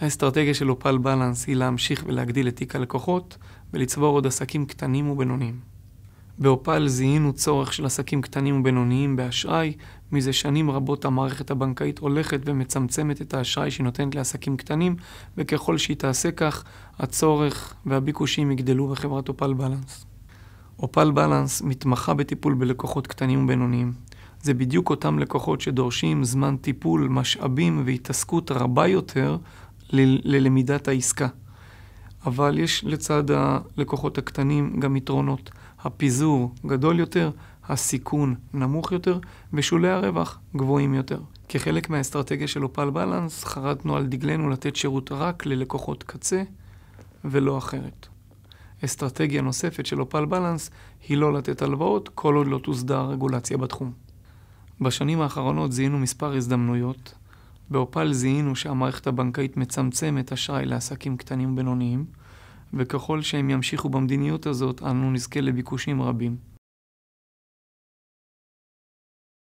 האסטרטגיה של אופל בלנס היא להמשיך ולהגדיל את תיק הלקוחות ולצבור עוד עסקים קטנים ובינוניים. באופל זיהינו צורך של עסקים קטנים ובינוניים באשראי, מזה שנים רבות המערכת הבנקאית הולכת ומצמצמת את האשראי שהיא נותנת לעסקים קטנים, וככל שהיא תעשה כך, הצורך והביקושים יגדלו בחברת אופל בלנס. אופל בלנס מתמחה בטיפול בלקוחות קטנים ובינוניים. זה בדיוק אותם לקוחות שדורשים זמן טיפול, משאבים והתעסקות רבה יותר ללמידת העסקה. אבל יש לצד הלקוחות הקטנים גם יתרונות. הפיזור גדול יותר, הסיכון נמוך יותר, ושולי הרווח גבוהים יותר. כחלק מהאסטרטגיה של אופל בלנס, חרטנו על דגלנו לתת שירות רק ללקוחות קצה ולא אחרת. אסטרטגיה נוספת של אופל בלנס היא לא לתת הלוואות כל עוד לא תוסדר רגולציה בתחום. בשנים האחרונות זיהינו מספר הזדמנויות באופל זיהינו שהמערכת הבנקאית מצמצמת אשראי לעסקים קטנים ובינוניים, וככל שהם ימשיכו במדיניות הזאת, אנו נזכה לביקושים רבים.